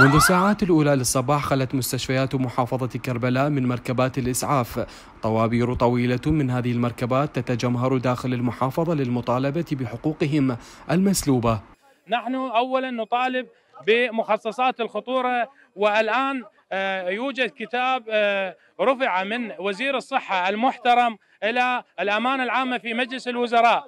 منذ الساعات الأولى للصباح خلت مستشفيات محافظة كربلاء من مركبات الإسعاف طوابير طويلة من هذه المركبات تتجمهر داخل المحافظة للمطالبة بحقوقهم المسلوبة نحن أولا نطالب بمخصصات الخطورة والآن آه، يوجد كتاب آه، رفع من وزير الصحة المحترم إلى الأمانة العامة في مجلس الوزراء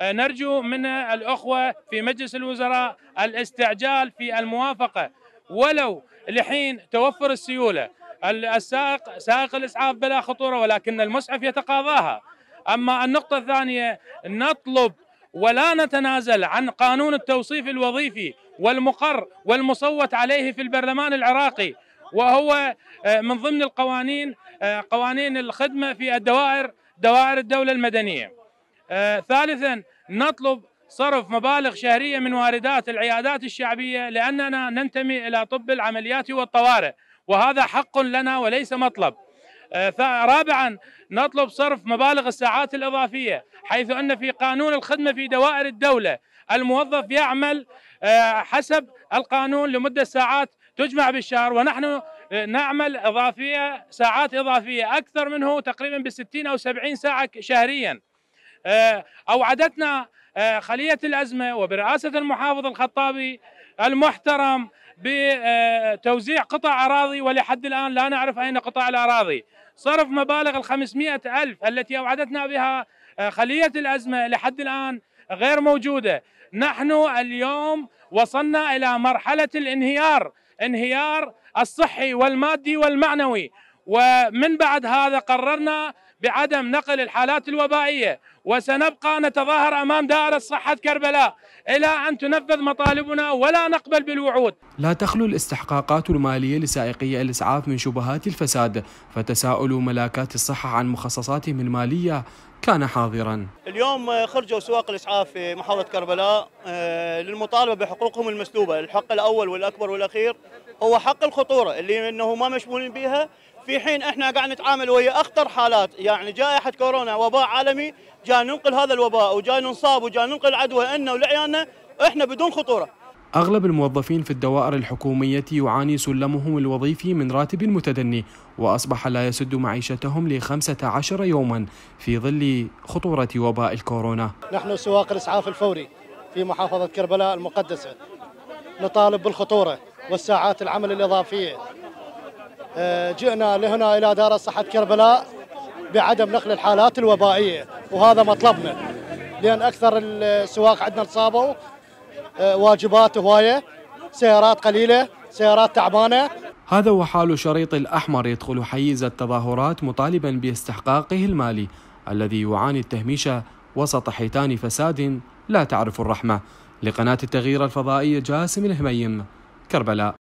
آه، نرجو من الأخوة في مجلس الوزراء الاستعجال في الموافقة ولو لحين توفر السيوله السائق سائق الاسعاف بلا خطوره ولكن المسعف يتقاضاها اما النقطه الثانيه نطلب ولا نتنازل عن قانون التوصيف الوظيفي والمقر والمصوت عليه في البرلمان العراقي وهو آه، من ضمن القوانين آه، قوانين الخدمه في الدوائر دوائر الدوله المدنيه آه، ثالثا نطلب صرف مبالغ شهريه من واردات العيادات الشعبيه لاننا ننتمي الى طب العمليات والطوارئ وهذا حق لنا وليس مطلب. آه، رابعا نطلب صرف مبالغ الساعات الاضافيه حيث ان في قانون الخدمه في دوائر الدوله الموظف يعمل آه، حسب القانون لمده ساعات تجمع بالشهر ونحن آه، نعمل اضافيه ساعات اضافيه اكثر منه تقريبا ب 60 او 70 ساعه شهريا. آه، أوعدتنا آه، خلية الأزمة وبرئاسة المحافظ الخطابي المحترم بتوزيع آه، قطع أراضي ولحد الآن لا نعرف أين قطع الأراضي صرف مبالغ الخمسمائة ألف التي أوعدتنا بها خلية الأزمة لحد الآن غير موجودة نحن اليوم وصلنا إلى مرحلة الانهيار انهيار الصحي والمادي والمعنوي ومن بعد هذا قررنا بعدم نقل الحالات الوبائية وسنبقى نتظاهر امام دائره صحه كربلاء الى ان تنفذ مطالبنا ولا نقبل بالوعود. لا تخلو الاستحقاقات الماليه لسائقي الاسعاف من شبهات الفساد، فتساؤل ملاكات الصحه عن مخصصاتهم الماليه كان حاضرا. اليوم خرجوا سواق الاسعاف في محافظه كربلاء آه، للمطالبه بحقوقهم المسلوبه، الحق الاول والاكبر والاخير هو حق الخطوره اللي انه ما مشمولين بها في حين احنا قاعد نتعامل ويا اخطر حالات يعني جائحه كورونا وباء عالمي جاي ننقل هذا الوباء وجاي ننصاب وجاي ننقل العدوى لنا ولعيالنا احنا بدون خطوره. أغلب الموظفين في الدوائر الحكومية يعاني سلمهم الوظيفي من راتب متدني وأصبح لا يسد معيشتهم ل 15 يوما في ظل خطورة وباء الكورونا نحن سواق الإسعاف الفوري في محافظة كربلاء المقدسة نطالب بالخطورة والساعات العمل الإضافية آه، جئنا لهنا إلى دار صحة كربلاء بعدم نقل الحالات الوبائيه وهذا مطلبنا لان اكثر السواق عندنا انصابوا آه، واجبات هوايه سيارات قليله سيارات تعبانه هذا هو حال شريط الاحمر يدخل حيز التظاهرات مطالبا باستحقاقه المالي الذي يعاني التهميش وسط حيتان فساد لا تعرف الرحمه لقناه التغيير الفضائيه جاسم الهميم كربلاء